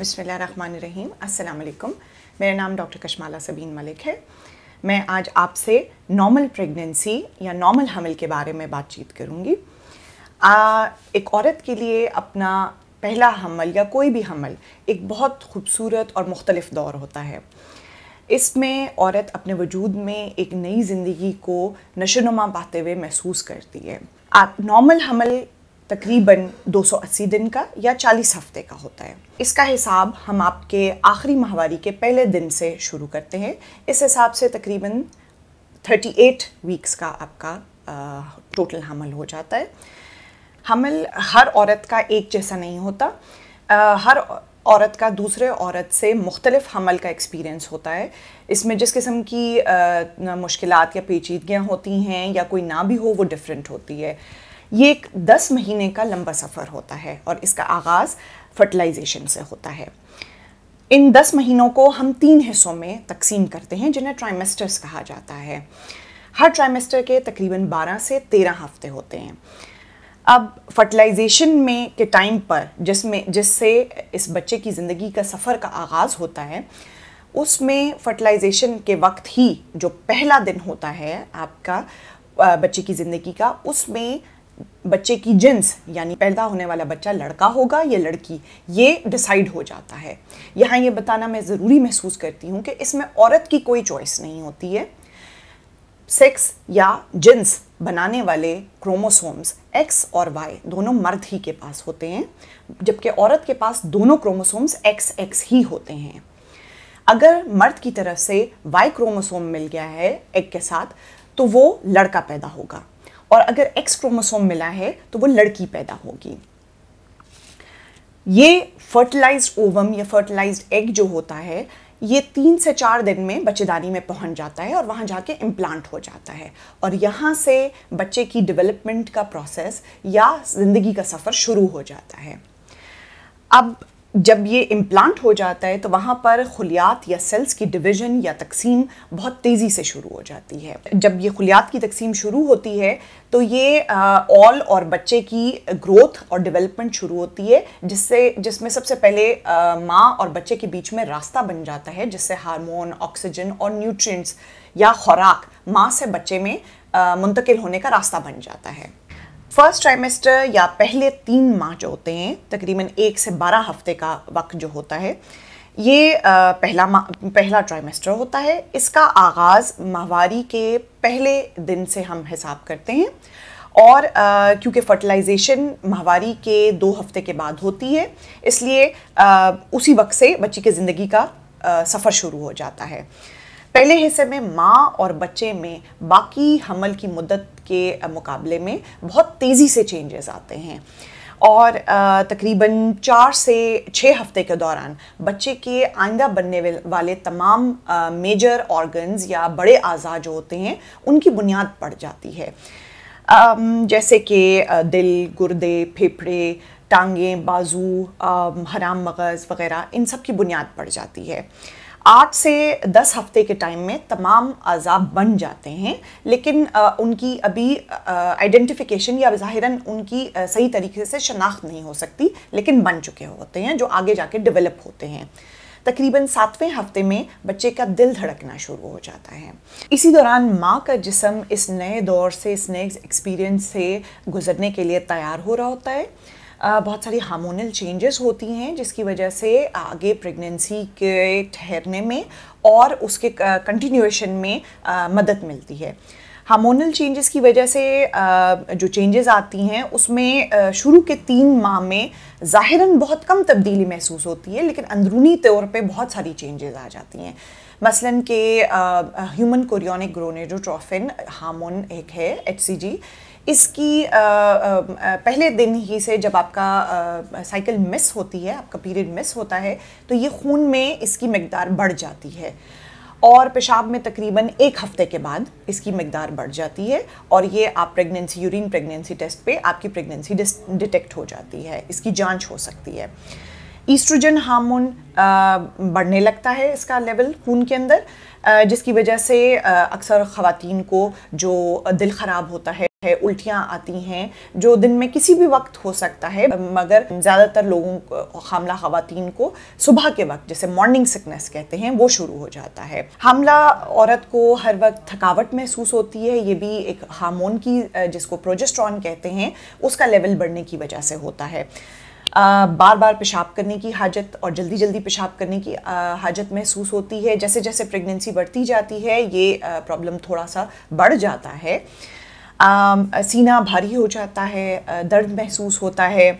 बसमीम अल्लाम मेरा नाम डॉक्टर कशमाला सबीन मलिक है मैं आज आपसे नॉर्मल प्रेगनेंसी या नॉर्मल हमल के बारे में बातचीत करूँगी एक औरत के लिए अपना पहला हमल या कोई भी हमल एक बहुत खूबसूरत और मुख्तलिफ दौर होता है इसमें औरत अपने वजूद में एक नई ज़िंदगी को नशोनुमा पाते हुए महसूस करती है आप नॉर्मल हमल तकरीबन 280 दिन का या 40 हफ्ते का होता है इसका हिसाब हम आपके आखिरी माहवारी के पहले दिन से शुरू करते हैं इस हिसाब से तकरीबन 38 वीक्स का आपका आ, टोटल हमल हो जाता है हमल हर औरत का एक जैसा नहीं होता आ, हर औरत का दूसरे औरत से मुख्तलिफ हमल का एक्सपीरियंस होता है इसमें जिस किस्म की मुश्किल या पेचीदगियाँ होती हैं या कोई ना भी हो वो डिफरेंट होती है ये एक दस महीने का लंबा सफ़र होता है और इसका आगाज़ फर्टिलाइजेशन से होता है इन दस महीनों को हम तीन हिस्सों में तकसीम करते हैं जिन्हें ट्राइमेस्टर्स कहा जाता है हर ट्राइमेस्टर के तकरीबन 12 से 13 हफ्ते होते हैं अब फर्टिलाइजेशन में के टाइम पर जिसमें जिससे इस बच्चे की ज़िंदगी का सफ़र का आगाज़ होता है उसमें फर्टिलाइजेशन के वक्त ही जो पहला दिन होता है आपका बच्चे की ज़िंदगी का उसमें बच्चे की जिन्स यानी पैदा होने वाला बच्चा लड़का होगा या लड़की ये डिसाइड हो जाता है यहाँ ये बताना मैं ज़रूरी महसूस करती हूँ कि इसमें औरत की कोई चॉइस नहीं होती है सेक्स या जिन्स बनाने वाले क्रोमोसोम्स एक्स और वाई दोनों मर्द ही के पास होते हैं जबकि औरत के पास दोनों क्रोमोसोम्स एक्स एक्स ही होते हैं अगर मर्द की तरफ से वाई क्रोमोसोम मिल गया है एग के साथ तो वो लड़का पैदा होगा और अगर एक्स क्रोमोसोम मिला है तो वो लड़की पैदा होगी ये फर्टिलाइज ओवम या फर्टिलाइज एग जो होता है ये तीन से चार दिन में बच्चेदानी में पहुंच जाता है और वहाँ जाके इम्प्लांट हो जाता है और यहाँ से बच्चे की डेवलपमेंट का प्रोसेस या ज़िंदगी का सफ़र शुरू हो जाता है अब जब ये इम्प्लांट हो जाता है तो वहाँ पर खुलियात या सेल्स की डिवीज़न या तकसीम बहुत तेज़ी से शुरू हो जाती है जब ये खुलियात की तकसीम शुरू होती है तो ये ऑल और बच्चे की ग्रोथ और डेवलपमेंट शुरू होती है जिससे जिसमें सबसे पहले माँ और बच्चे के बीच में रास्ता बन जाता है जिससे हार्मोन ऑक्सीजन और न्यूट्रिएंट्स या खुराक माँ से बच्चे में मुंतकिल होने का रास्ता बन जाता है फर्स्ट ट्राइमेस्टर या पहले तीन माह जो होते हैं तकरीबन एक से बारह हफ्ते का वक्त जो होता है ये पहला पहला ट्राइमेस्टर होता है इसका आगाज़ माहवारी के पहले दिन से हम हिसाब करते हैं और क्योंकि फर्टिलाइजेशन माहवारी के दो हफ्ते के बाद होती है इसलिए आ, उसी वक्त से बच्ची के ज़िंदगी का सफ़र शुरू हो जाता है पहले हिस्से में माँ और बच्चे में बाकी हमल की मुद्दत के मुकाबले में बहुत तेज़ी से चेंजेस आते हैं और तकरीबन चार से छः हफ्ते के दौरान बच्चे के आइंदा बनने वाले तमाम मेजर ऑर्गन्स या बड़े आज़ा जो होते हैं उनकी बुनियाद पड़ जाती है जैसे कि दिल गुर्दे फेफड़े टांगें बाजू हराम मगज़ वगैरह इन सब की बुनियाद पड़ जाती है आठ से दस हफ्ते के टाइम में तमाम अजाब बन जाते हैं लेकिन आ, उनकी अभी आइडेंटिफिकेशन या ज़ाहिरन उनकी आ, सही तरीके से शनाख्त नहीं हो सकती लेकिन बन चुके होते हैं जो आगे जाके डेवलप होते हैं तकरीबन सातवें हफ्ते में बच्चे का दिल धड़कना शुरू हो जाता है इसी दौरान माँ का जिसम इस नए दौर से इस नए एक्सपीरियंस से गुजरने के लिए तैयार हो रहा होता है बहुत सारी हार्मोनल चेंजेस होती हैं जिसकी वजह से आगे प्रेगनेंसी के ठहरने में और उसके कंटिन्यूएशन में मदद मिलती है हार्मोनल चेंजेस की वजह से जो चेंजेस आती हैं उसमें शुरू के तीन माह में ज़ाहिरन बहुत कम तब्दीली महसूस होती है लेकिन अंदरूनी तौर पे बहुत सारी चेंजेस आ जाती हैं मसलन के ह्यूमन कोरियोनिक ग्रोनेडोट्रॉफिन हार्मोन एक है एच इसकी आ, आ, पहले दिन ही से जब आपका साइकिल मिस होती है आपका पीरियड मिस होता है तो ये खून में इसकी मकदार बढ़ जाती है और पेशाब में तकरीबन एक हफ्ते के बाद इसकी मकदार बढ़ जाती है और ये आप प्रेगनेंसी यूरिन प्रेगनेंसी टेस्ट पे आपकी प्रेगनेंसी डिटेक्ट हो जाती है इसकी जांच हो सकती है ईस्ट्रोजन हार्मोन बढ़ने लगता है इसका लेवल खून के अंदर जिसकी वजह से अक्सर ख़वातीन को जो दिल ख़राब होता है है उल्टियाँ आती हैं जो दिन में किसी भी वक्त हो सकता है मगर ज़्यादातर लोगों हमला खातन को सुबह के वक्त जैसे मॉर्निंग सिकनेस कहते हैं वो शुरू हो जाता है हमला औरत को हर वक्त थकावट महसूस होती है ये भी एक हार्मोन की जिसको प्रोजेस्ट्रॉन कहते हैं उसका लेवल बढ़ने की वजह से होता है आ, बार बार पेशाब करने की हाजत और जल्दी जल्दी पेशाब करने की आ, हाजत महसूस होती है जैसे जैसे प्रेगनेंसी बढ़ती जाती है ये प्रॉब्लम थोड़ा सा बढ़ जाता है सीना भारी हो जाता है दर्द महसूस होता है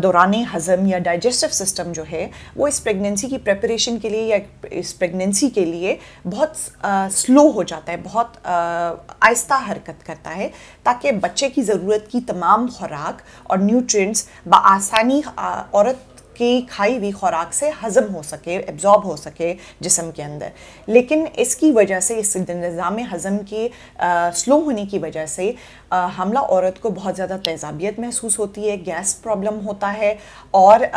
दौरान हज़म या डाइजेस्टिव सिस्टम जो है वो इस प्रेगनेंसी की प्रेपरेशन के लिए या इस प्रेगनेंसी के लिए बहुत आ, स्लो हो जाता है बहुत आहिस्ता हरकत करता है ताकि बच्चे की ज़रूरत की तमाम खुराक और न्यूट्रिएंट्स बसानी औरत की खाई हुई खुराक से हज़म हो सके एब्ज़ॉर्ब हो सके जिसम के अंदर लेकिन इसकी वजह से इस निज़ाम हज़म के स्लो होने की वजह से आ, हमला औरत को बहुत ज़्यादा तेज़ाबियत महसूस होती है गैस प्रॉब्लम होता है और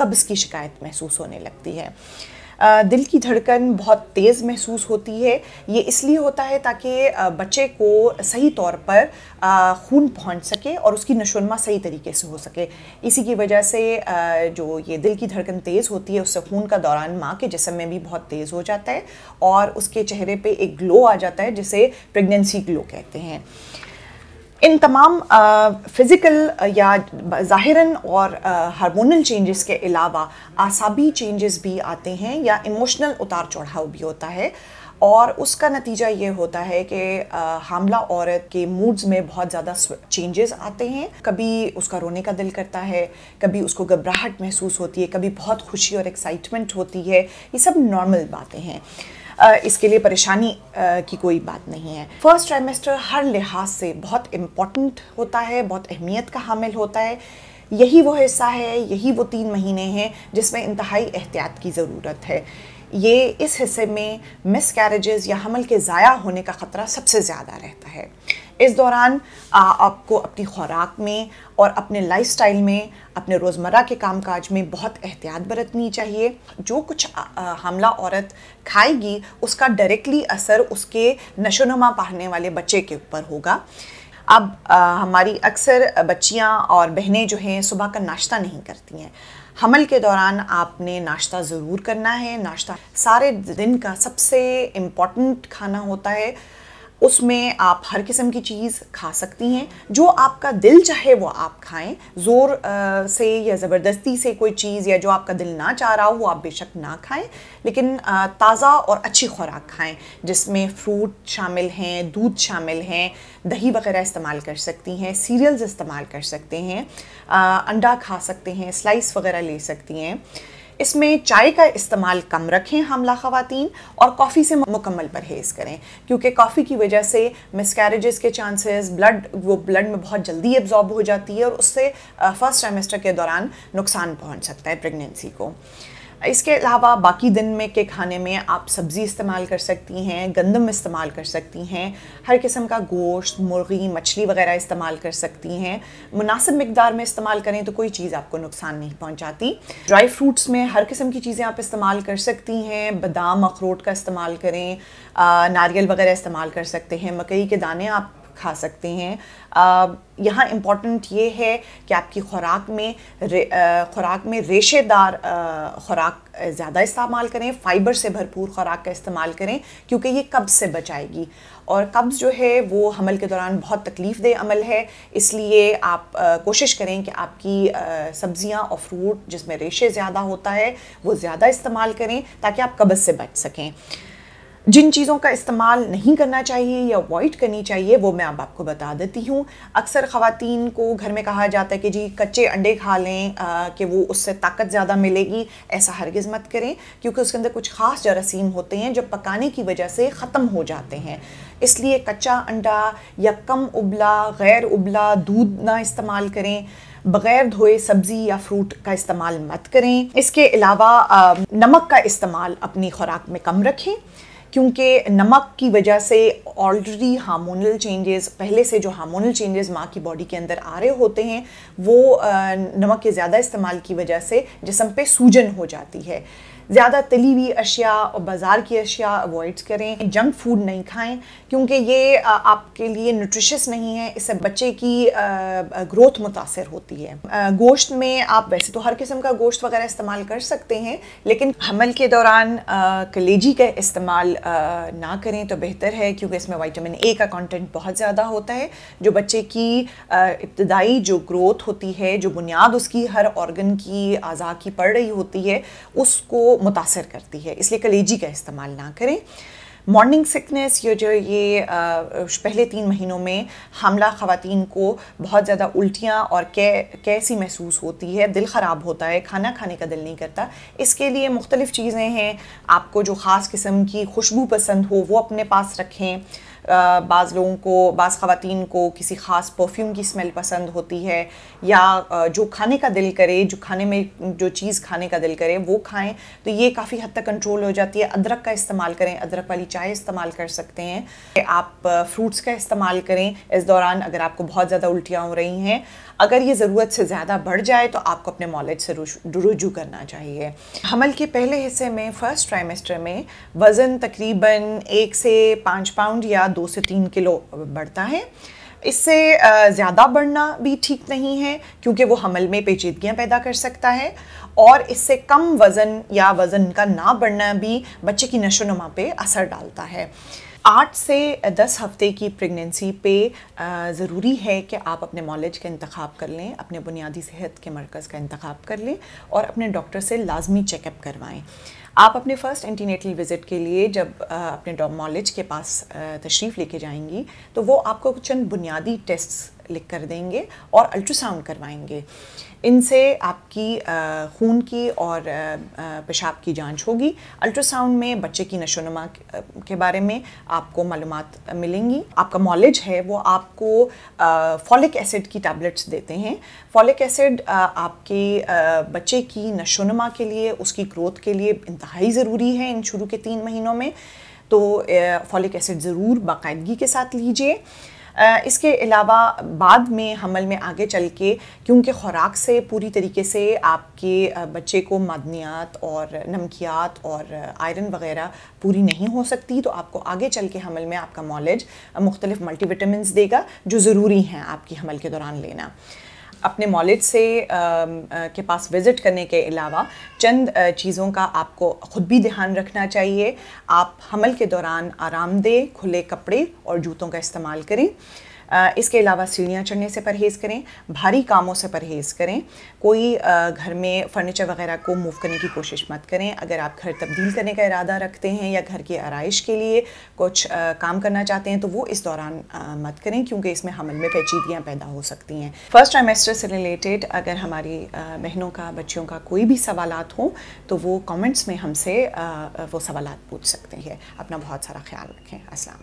कब्ज़ की शिकायत महसूस होने लगती है दिल की धड़कन बहुत तेज़ महसूस होती है ये इसलिए होता है ताकि बच्चे को सही तौर पर खून पहुंच सके और उसकी नशोनमा सही तरीके से हो सके इसी की वजह से जो ये दिल की धड़कन तेज़ होती है उससे खून का दौरान माँ के जिसम में भी बहुत तेज़ हो जाता है और उसके चेहरे पर एक ग्लो आ जाता है जिसे प्रेगनेंसी ग्लो कहते हैं इन तमाम फिज़िकल या ज़ाहिरन और हार्मोनल चेंजेस के अलावा आसाबी चेंजेस भी आते हैं या इमोशनल उतार चढ़ाव भी होता है और उसका नतीजा ये होता है कि हामला औरत के मूड्स में बहुत ज़्यादा चेंजेस आते हैं कभी उसका रोने का दिल करता है कभी उसको घबराहट महसूस होती है कभी बहुत खुशी और एक्साइटमेंट होती है ये सब नॉर्मल बातें हैं इसके लिए परेशानी की कोई बात नहीं है फर्स्ट ट्राइमेस्टर हर लिहाज से बहुत इम्पॉर्टेंट होता है बहुत अहमियत का हामिल होता है यही वो हिस्सा है यही वो तीन महीने हैं जिसमें इंतहाई एहतियात की ज़रूरत है ये इस हिस्से में मिस कैरेजेस या हमल के ज़ाया होने का ख़तरा सबसे ज़्यादा रहता है इस दौरान आपको अपनी खुराक में और अपने लाइफस्टाइल में अपने रोज़मर्रा के कामकाज में बहुत एहतियात बरतनी चाहिए जो कुछ हमला औरत खाएगी उसका डायरेक्टली असर उसके नशोनुमा पाने वाले बच्चे के ऊपर होगा अब आ, हमारी अक्सर बच्चियां और बहनें जो हैं सुबह का नाश्ता नहीं करती हैं हमल के दौरान आपने नाश्ता ज़रूर करना है नाश्ता सारे दिन का सबसे इम्पॉर्टेंट खाना होता है उसमें आप हर किस्म की चीज़ खा सकती हैं जो आपका दिल चाहे वो आप खाएं ज़ोर से या ज़बरदस्ती से कोई चीज़ या जो आपका दिल ना चाह रहा हो आप बेशक ना खाएं लेकिन ताज़ा और अच्छी खुराक खाएं जिसमें फ्रूट शामिल हैं दूध शामिल हैं दही वगैरह इस्तेमाल कर सकती हैं सीरियल्स इस्तेमाल कर सकते हैं अंडा खा सकते हैं स्लाइस वगैरह ले सकती हैं इसमें चाय का इस्तेमाल कम रखें हमला खातन और कॉफ़ी से मुकम्मल परहेज़ करें क्योंकि कॉफ़ी की वजह से मिसकैरेजेस के चांसेस ब्लड वो ब्लड में बहुत जल्दी एब्जॉर्ब हो जाती है और उससे फ़र्स्ट सेमेस्टर के दौरान नुकसान पहुँच सकता है प्रेगनेंसी को इसके अलावा बाकी दिन में के खाने में आप सब्ज़ी इस्तेमाल कर सकती हैं गंदम इस्तेमाल कर सकती हैं हर किस्म का गोश्त मुर्गी मछली वगैरह इस्तेमाल कर सकती हैं मुनासिब मकदार में इस्तेमाल करें तो कोई चीज़ आपको नुकसान नहीं पहुँचाती ड्राई फ्रूट्स में हर किस्म की चीज़ें आप इस्तेमाल कर सकती हैं बादाम अखरोट का इस्तेमाल करें नारियल वगैरह इस्तेमाल कर सकते हैं मकई के दाने आप खा सकते हैं यहाँ इम्पॉर्टेंट ये है कि आपकी खुराक में खुराक में रेशेदार खुराक ज़्यादा इस्तेमाल करें फ़ाइबर से भरपूर खुराक का इस्तेमाल करें क्योंकि ये कब्ज़ से बचाएगी और कब्ज़ जो है वो हमल के दौरान बहुत तकलीफ़ देह अमल है इसलिए आप आ, कोशिश करें कि आपकी सब्ज़ियाँ और फ्रूट जिसमें रेशे ज़्यादा होता है वो ज़्यादा इस्तेमाल करें ताकि आप कब्ज़ से बच सकें जिन चीज़ों का इस्तेमाल नहीं करना चाहिए या अवॉइड करनी चाहिए वो मैं अब आपको बता देती हूँ अक्सर ख़वातीन को घर में कहा जाता है कि जी कच्चे अंडे खा लें कि वो उससे ताकत ज़्यादा मिलेगी ऐसा हरगिज़ मत करें क्योंकि उसके अंदर कुछ ख़ास जरासीम होते हैं जो पकाने की वजह से ख़त्म हो जाते हैं इसलिए कच्चा अंडा या कम उबला गैर उबला दूध ना इस्तेमाल करें बग़ैर धोए सब्ज़ी या फ्रूट का इस्तेमाल मत करें इसके अलावा नमक का इस्तेमाल अपनी खुराक में कम रखें क्योंकि नमक की वजह से ऑलरेडी हार्मोनल चेंजेस पहले से जो हार्मोनल चेंजेस माँ की बॉडी के अंदर आ रहे होते हैं वो नमक के ज़्यादा इस्तेमाल की वजह से जिसम पे सूजन हो जाती है ज़्यादा तली हुई अशिया और बाज़ार की अशिया अवॉइड करें जंक फूड नहीं खाएं क्योंकि ये आपके लिए न्यूट्रिशस नहीं है इससे बच्चे की ग्रोथ मुतासर होती है गोश्त में आप वैसे तो हर किस्म का गोश्त वगैरह इस्तेमाल कर सकते हैं लेकिन हमल के दौरान कलेजी का इस्तेमाल ना करें तो बेहतर है क्योंकि इसमें वाइटामिन ए का कंटेंट बहुत ज़्यादा होता है जो बच्चे की इब्तदाई जो ग्रोथ होती है जो बुनियाद उसकी हर ऑर्गन की अज़ा की पड़ रही होती है उसको मुतासर करती है इसलिए कलेजी का इस्तेमाल ना करें मॉर्निंग सिकनेस ये जो ये आ, पहले तीन महीनों में हमला ख़वान को बहुत ज़्यादा उल्टियाँ और कै कैसी महसूस होती है दिल ख़राब होता है खाना खाने का दिल नहीं करता इसके लिए मुख्तलिफ़ चीज़ें हैं आपको जो ख़ास किस्म की खुशबू पसंद हो वो अपने पास रखें बाज़ लोगों को बाज़ ख़वान को किसी ख़ास परफ्यूम की स्मेल पसंद होती है या जो खाने का दिल करे जो खाने में जो चीज़ खाने का दिल करे वो खाएं तो ये काफ़ी हद तक कंट्रोल हो जाती है अदरक का इस्तेमाल करें अदरक वाली चाय इस्तेमाल कर सकते हैं आप फ्रूट्स का इस्तेमाल करें इस दौरान अगर आपको बहुत ज़्यादा उल्टियाँ हो रही हैं अगर ये ज़रूरत से ज़्यादा बढ़ जाए तो आपको अपने नॉलेज से रुजू करना चाहिए हमल के पहले हिस्से में फ़र्स्ट ट्राइमेस्टर में वज़न तकरीबन एक से पाँच पाउंड या दो से तीन किलो बढ़ता है इससे ज़्यादा बढ़ना भी ठीक नहीं है क्योंकि वो हमल में पेचीदगियाँ पैदा कर सकता है और इससे कम वज़न या वज़न का ना बढ़ना भी बच्चे की नशो नमा पर असर डालता है आठ से दस हफ्ते की प्रेगनेंसी पे ज़रूरी है कि आप अपने मॉलेज का इंतखब कर लें अपने बुनियादी सेहत के मरकज़ का इंतखब कर लें और अपने डॉक्टर से लाजमी चेकअप करवाएं आप अपने फ़र्स्ट एंटीनेटल विज़िट के लिए जब अपने मॉलेज के पास तशरीफ़ लेके जाएंगी तो वो आपको चंद बुनियादी टेस्ट्स लिख कर देंगे और अल्ट्रासाउंड करवाएंगे इनसे आपकी खून की और पेशाब की जांच होगी अल्ट्रासाउंड में बच्चे की नशोनमा के बारे में आपको मालूम मिलेंगी आपका नॉलेज है वो आपको फॉलिक एसिड की टैबलेट्स देते हैं फॉलिक एसिड आपके बच्चे की नशोनमा के लिए उसकी ग्रोथ के लिए इंतहाई ज़रूरी है इन शुरू के तीन महीनों में तो फॉलिक एसिड ज़रूर बाकायदगी के साथ लीजिए इसके अलावा बाद में हमल में आगे चल के क्योंकि ख़ुराक से पूरी तरीके से आपके बच्चे को मदनियात और नमकियात और आयरन वगैरह पूरी नहीं हो सकती तो आपको आगे चल के हमल में आपका मॉलेज मुख्तलिफ़ मल्टी देगा जो ज़रूरी हैं आपकी हमल के दौरान लेना अपने मॉलेज से के पास विज़िट करने के अलावा चंद चीज़ों का आपको ख़ुद भी ध्यान रखना चाहिए आप हमल के दौरान आरामदेह खुले कपड़े और जूतों का इस्तेमाल करें इसके अलावा सीढ़ियाँ चढ़ने से परहेज़ करें भारी कामों से परहेज़ करें कोई घर में फर्नीचर वगैरह को मूव करने की कोशिश मत करें अगर आप घर तब्दील करने का इरादा रखते हैं या घर की आरइश के लिए कुछ काम करना चाहते हैं तो वो इस दौरान मत करें क्योंकि इसमें हमल में पेचीदगियाँ पैदा हो सकती हैं फर्स्ट ट्राइमेस्टर से रिलेटेड अगर हमारी बहनों का बच्चियों का कोई भी सवाल हों तो वो कमेंट्स में हमसे वो सवाल पूछ सकते हैं अपना बहुत सारा ख्याल रखें असलम